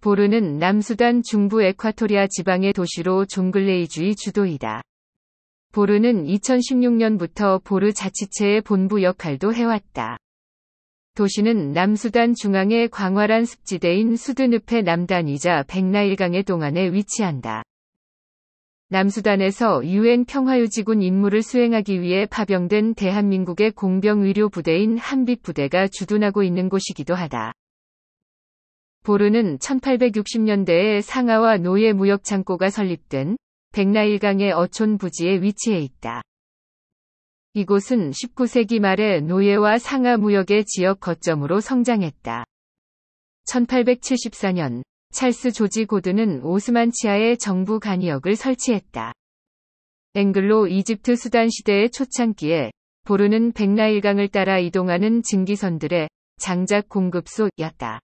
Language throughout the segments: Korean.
보르는 남수단 중부 에콰토리아 지방의 도시로 종글레이주의 주도이다. 보르는 2016년부터 보르 자치체의 본부 역할도 해왔다. 도시는 남수단 중앙의 광활한 습지대인 수드늪의 남단이자 백나일강의 동안에 위치한다. 남수단에서 유엔 평화유지군 임무를 수행하기 위해 파병된 대한민국의 공병의료 부대인 한빛 부대가 주둔하고 있는 곳이기도 하다. 보르는 1860년대에 상하와 노예 무역 창고가 설립된 백나일강의 어촌 부지에 위치해 있다. 이곳은 19세기 말에 노예와 상하 무역의 지역 거점으로 성장했다. 1874년 찰스 조지 고드는 오스만 치아의 정부 간이역을 설치했다. 앵글로 이집트 수단 시대의 초창기에 보르는 백나일강을 따라 이동하는 증기선들의 장작 공급소였다.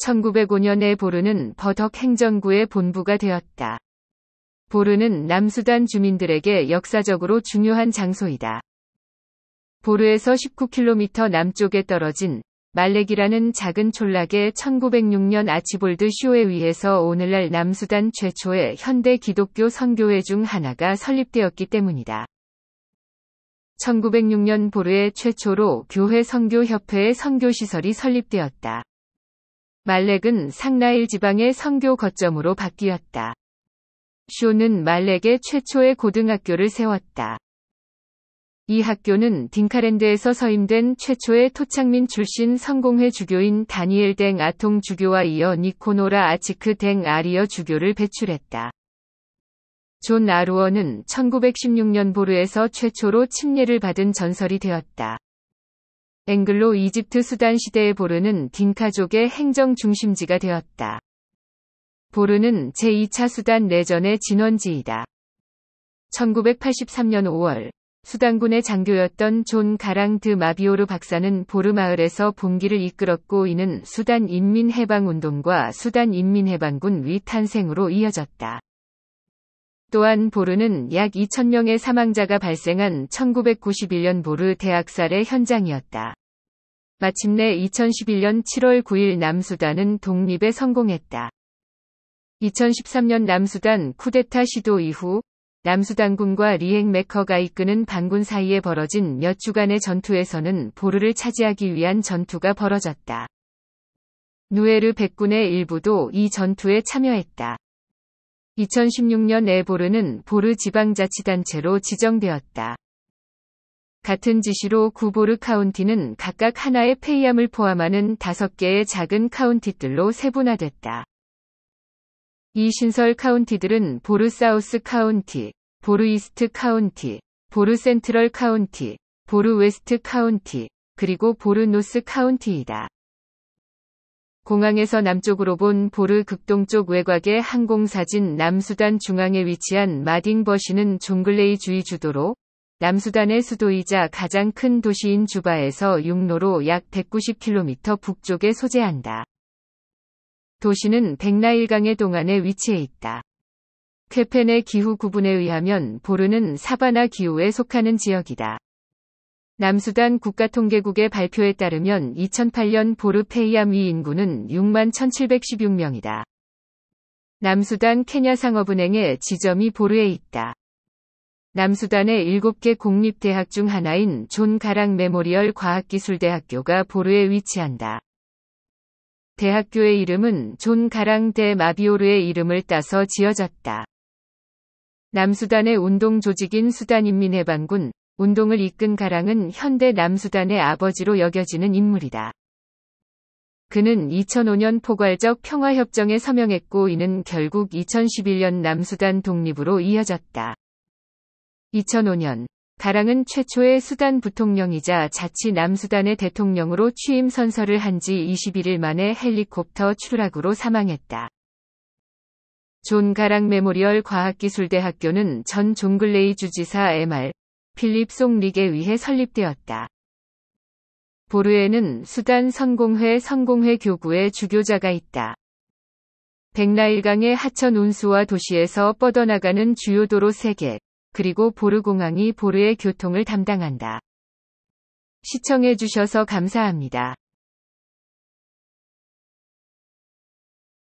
1905년에 보르는 버덕 행정구의 본부가 되었다. 보르는 남수단 주민들에게 역사적으로 중요한 장소이다. 보르에서 19km 남쪽에 떨어진 말렉이라는 작은 촌락의 1906년 아치볼드 쇼에 의해서 오늘날 남수단 최초의 현대 기독교 선교회 중 하나가 설립되었기 때문이다. 1906년 보르에 최초로 교회 선교협회의 선교시설이 설립되었다. 말렉은 상나일 지방의 선교 거점으로 바뀌었다. 쇼는 말렉의 최초의 고등학교를 세웠다. 이 학교는 딩카랜드에서 서임된 최초의 토착민 출신 성공회 주교인 다니엘 댕 아통 주교와 이어 니코노라 아치크 댕 아리어 주교를 배출했다. 존 아루어는 1916년 보르에서 최초로 침례를 받은 전설이 되었다. 앵글로 이집트 수단 시대의 보르는 딘카족의 행정 중심지가 되었다. 보르는 제2차 수단 내전의 진원지이다. 1983년 5월 수단군의 장교였던 존 가랑드 마비오르 박사는 보르 마을에서 봉기를 이끌었고 이는 수단 인민해방운동과 수단 인민해방군 위 탄생으로 이어졌다. 또한 보르는 약 2,000명의 사망자가 발생한 1991년 보르 대학살의 현장이었다. 마침내 2011년 7월 9일 남수단은 독립에 성공했다. 2013년 남수단 쿠데타 시도 이후 남수단군과 리행 메커가 이끄는 반군 사이에 벌어진 몇 주간의 전투에서는 보르를 차지하기 위한 전투가 벌어졌다. 누에르 백군의 일부도 이 전투에 참여했다. 2016년 에보르는 보르 지방자치단체로 지정되었다. 같은 지시로 구보르 카운티는 각각 하나의 페이암을 포함하는 다섯 개의 작은 카운티들로 세분화됐다. 이 신설 카운티들은 보르 사우스 카운티, 보르 이스트 카운티, 보르 센트럴 카운티, 보르 웨스트 카운티, 그리고 보르 노스 카운티이다. 공항에서 남쪽으로 본 보르 극동쪽 외곽의 항공사진 남수단 중앙에 위치한 마딩버시는 종글레이 주의 주도로 남수단의 수도이자 가장 큰 도시인 주바에서 육로로 약 190km 북쪽에 소재한다. 도시는 백나일강의 동안에 위치해 있다. 케펜의 기후 구분에 의하면 보르는 사바나 기후에 속하는 지역이다. 남수단 국가통계국의 발표에 따르면 2008년 보르 페이암위 인구는 6만 1716명이다. 남수단 케냐 상업은행의 지점이 보르에 있다. 남수단의 7개 공립대학 중 하나인 존가랑 메모리얼 과학기술대학교가 보르에 위치한다. 대학교의 이름은 존 가랑대 마비오르의 이름을 따서 지어졌다. 남수단의 운동 조직인 수단인민해방군, 운동을 이끈 가랑은 현대 남수단의 아버지로 여겨지는 인물이다. 그는 2005년 포괄적 평화협정에 서명했고 이는 결국 2011년 남수단 독립으로 이어졌다. 2005년 가랑은 최초의 수단 부통령이자 자치 남수단의 대통령으로 취임 선서를 한 지 21일 만에 헬리콥터 추락으로 사망했다. 존 가랑 메모리얼 과학기술대학교는 전 존글레이 주지사 MR 필립 송릭에 의해 설립되었다. 보르에는 수단 성공회성공회 교구의 주교자가 있다. 백라일강의 하천 운수와 도시에서 뻗어나가는 주요 도로 3개, 그리고 보르공항이 보르의 교통을 담당한다. 시청해주셔서 감사합니다.